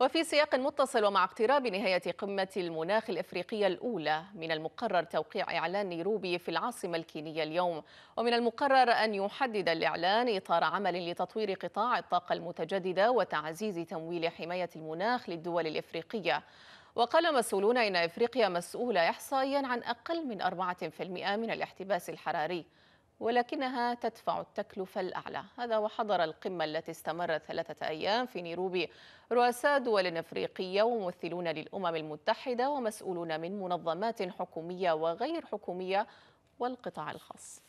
وفي سياق متصل ومع اقتراب نهاية قمة المناخ الإفريقية الأولى من المقرر توقيع إعلان نيروبي في العاصمة الكينية اليوم ومن المقرر أن يحدد الإعلان إطار عمل لتطوير قطاع الطاقة المتجددة وتعزيز تمويل حماية المناخ للدول الإفريقية وقال مسؤولون إن إفريقيا مسؤولة إحصائيا عن أقل من 4% من الاحتباس الحراري ولكنها تدفع التكلفة الأعلى هذا وحضر القمة التي استمرت ثلاثة أيام في نيروبي رؤساء دول أفريقية وممثلون للأمم المتحدة ومسؤولون من منظمات حكومية وغير حكومية والقطاع الخاص